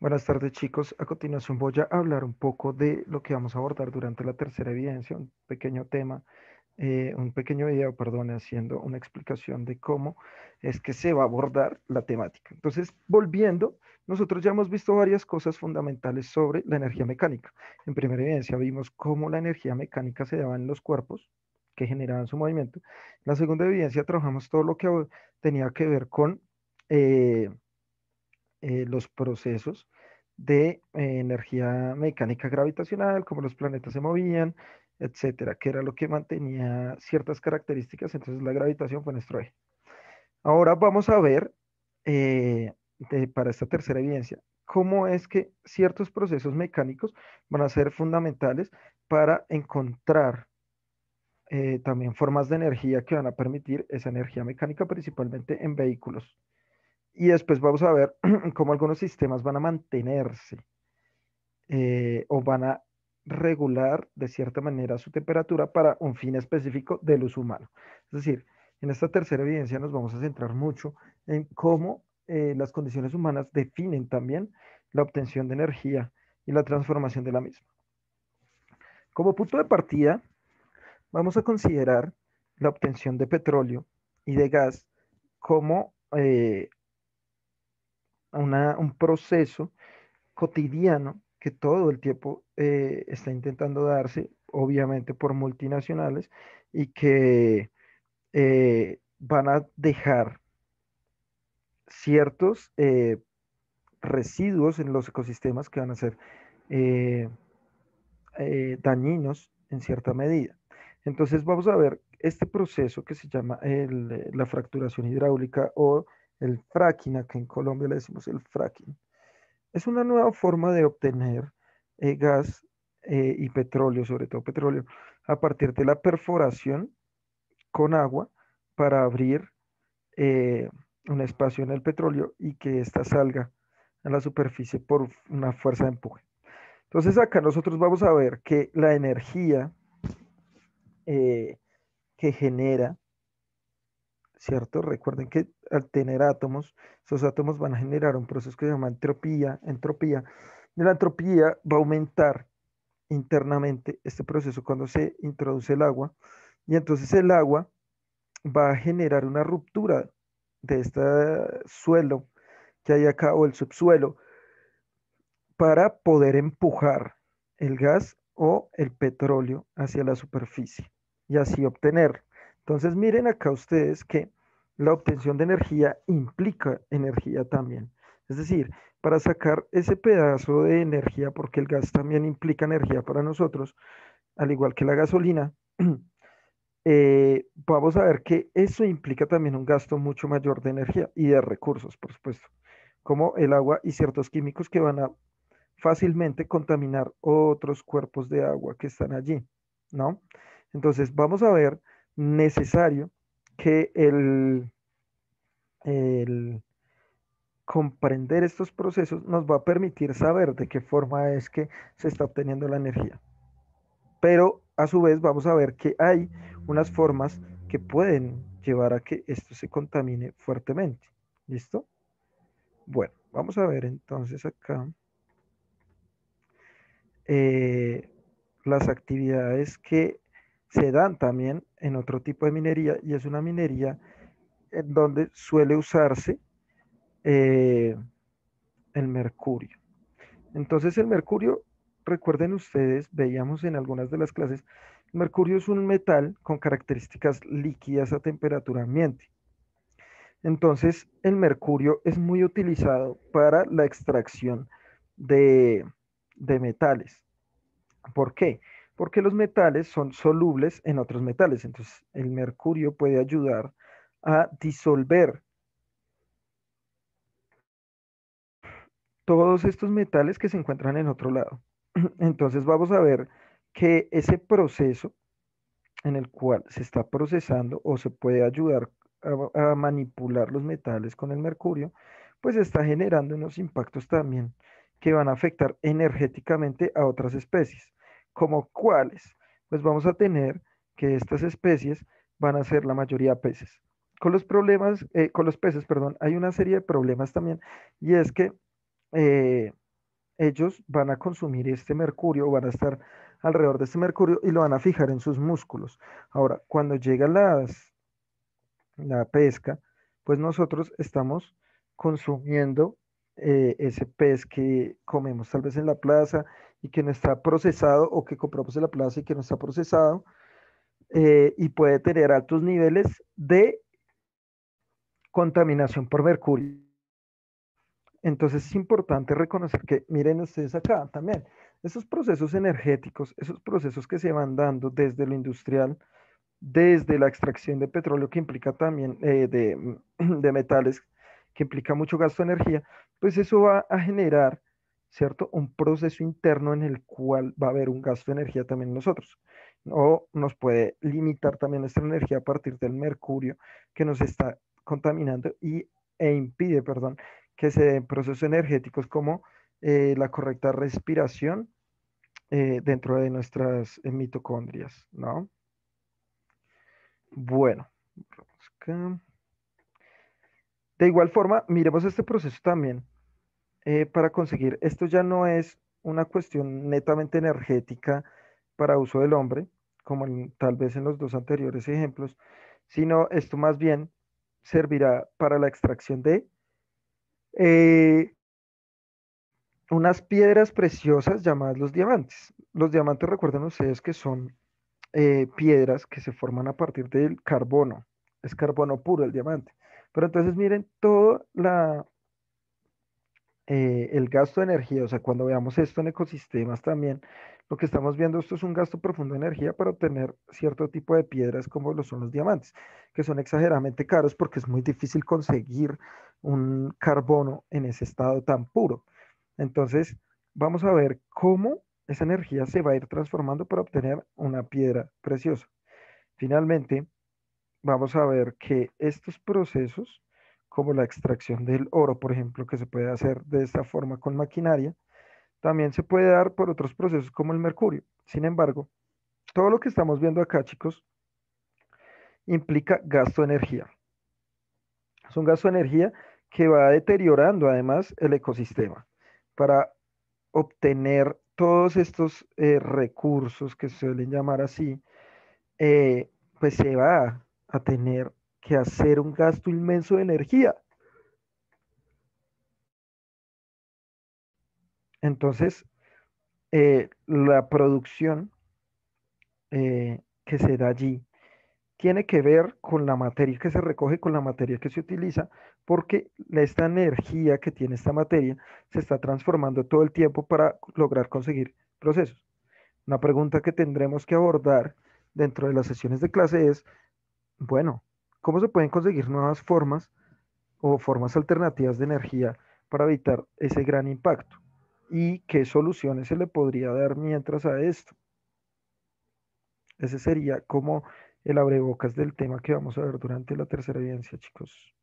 Buenas tardes chicos, a continuación voy a hablar un poco de lo que vamos a abordar durante la tercera evidencia, un pequeño tema, eh, un pequeño video, perdón, haciendo una explicación de cómo es que se va a abordar la temática. Entonces, volviendo, nosotros ya hemos visto varias cosas fundamentales sobre la energía mecánica. En primera evidencia vimos cómo la energía mecánica se daba en los cuerpos que generaban su movimiento. En la segunda evidencia trabajamos todo lo que tenía que ver con... Eh, eh, los procesos de eh, energía mecánica gravitacional, como los planetas se movían, etcétera, que era lo que mantenía ciertas características. Entonces, la gravitación fue nuestro eje. Ahora vamos a ver, eh, para esta tercera evidencia, cómo es que ciertos procesos mecánicos van a ser fundamentales para encontrar también formas de energía que van a permitir esa energía mecánica, principalmente en vehículos. Y después vamos a ver cómo algunos sistemas van a mantenerse eh, o van a regular de cierta manera su temperatura para un fin específico del uso humano. Es decir, en esta tercera evidencia nos vamos a centrar mucho en cómo eh, las condiciones humanas definen también la obtención de energía y la transformación de la misma. Como punto de partida, vamos a considerar la obtención de petróleo y de gas como eh, a un proceso cotidiano que todo el tiempo eh, está intentando darse, obviamente por multinacionales, y que eh, van a dejar ciertos eh, residuos en los ecosistemas que van a ser dañinos en cierta medida. Entonces vamos a ver este proceso que se llama la fracturación hidráulica o el fracking, acá en Colombia le decimos el fracking, es una nueva forma de obtener eh, gas eh, y petróleo, sobre todo petróleo, a partir de la perforación con agua para abrir eh, un espacio en el petróleo y que ésta salga a la superficie por una fuerza de empuje. Entonces acá nosotros vamos a ver que la energía que genera ¿cierto? Recuerden que al tener átomos, esos átomos van a generar un proceso que se llama entropía, entropía. de la entropía va a aumentar internamente este proceso cuando se introduce el agua. Y entonces el agua va a generar una ruptura de este suelo que hay acá o el subsuelo para poder empujar el gas o el petróleo hacia la superficie y así obtener entonces miren acá ustedes que la obtención de energía implica energía también. Es decir, para sacar ese pedazo de energía, porque el gas también implica energía para nosotros, al igual que la gasolina, eh, vamos a ver que eso implica también un gasto mucho mayor de energía y de recursos, por supuesto, como el agua y ciertos químicos que van a fácilmente contaminar otros cuerpos de agua que están allí, ¿no? Entonces, vamos a ver necesario que el, comprender estos procesos nos va a permitir saber de qué forma es que se está obteniendo la energía. Pero a su vez vamos a ver que hay unas formas que pueden llevar a que esto se contamine fuertemente. ¿Listo? Bueno, vamos a ver entonces acá eh, las actividades que se dan también en otro tipo de minería y es una minería en donde suele usarse eh, el mercurio. Entonces el mercurio, recuerden ustedes, veíamos en algunas de las clases, mercurio es un metal con características líquidas a temperatura ambiente. Entonces el mercurio es muy utilizado para la extracción de, metales. ¿Por qué? porque los metales son solubles en otros metales. Entonces, el mercurio puede ayudar a disolver todos estos metales que se encuentran en otro lado. Entonces, vamos a ver que ese proceso en el cual se está procesando o se puede ayudar a, manipular los metales con el mercurio, pues está generando unos impactos también que van a afectar energéticamente a otras especies. ¿Como cuáles? Pues vamos a tener que estas especies van a ser la mayoría peces. Con los problemas, eh, con los peces, perdón, hay una serie de problemas también, y es que eh, ellos van a consumir este mercurio, van a estar alrededor de este mercurio y lo van a fijar en sus músculos. Ahora, cuando llega las, la pesca, pues nosotros estamos consumiendo eh, ese pez que comemos tal vez en la plaza, y que no está procesado o que compramos en la plaza y que no está procesado eh, y puede tener altos niveles de contaminación por mercurio. Entonces es importante reconocer que, miren ustedes acá también, esos procesos energéticos, esos procesos que se van dando desde lo industrial, desde la extracción de petróleo que implica también eh, de, de metales, que implica mucho gasto de energía, pues eso va a generar ¿cierto? Un proceso interno en el cual va a haber un gasto de energía también en nosotros. O nos puede limitar también nuestra energía a partir del mercurio que nos está contaminando y, e impide, perdón, que se den procesos energéticos como eh, la correcta respiración eh, dentro de nuestras mitocondrias, ¿no? Bueno, de igual forma, miremos este proceso también eh, para conseguir, esto ya no es una cuestión netamente energética para uso del hombre, como tal vez en los dos anteriores ejemplos, sino esto más bien servirá para la extracción de eh, unas piedras preciosas llamadas los diamantes. Los diamantes, recuerden ustedes que son eh, piedras que se forman a partir del carbono. Es carbono puro el diamante. Pero entonces miren toda la eh, el gasto de energía, o sea, cuando veamos esto en ecosistemas también, lo que estamos viendo, esto es un gasto profundo de energía para obtener cierto tipo de piedras como lo son los diamantes, que son exageradamente caros porque es muy difícil conseguir un carbono en ese estado tan puro. Entonces, vamos a ver cómo esa energía se va a ir transformando para obtener una piedra preciosa. Finalmente, vamos a ver que estos procesos como la extracción del oro, por ejemplo, que se puede hacer de esta forma con maquinaria, también se puede dar por otros procesos como el mercurio. Sin embargo, todo lo que estamos viendo acá, chicos, implica gasto de energía. Es un gasto de energía que va deteriorando además el ecosistema. Para obtener todos estos eh, recursos que se suelen llamar así, eh, pues se va a tener que hacer un gasto inmenso de energía. Entonces, eh, la producción eh, que se da allí tiene que ver con la materia que se recoge, con la materia que se utiliza, porque esta energía que tiene esta materia se está transformando todo el tiempo para lograr conseguir procesos. Una pregunta que tendremos que abordar dentro de las sesiones de clase es, bueno, ¿Cómo se pueden conseguir nuevas formas o formas alternativas de energía para evitar ese gran impacto? ¿Y qué soluciones se le podría dar mientras a esto? Ese sería como el abrebocas del tema que vamos a ver durante la tercera evidencia, chicos.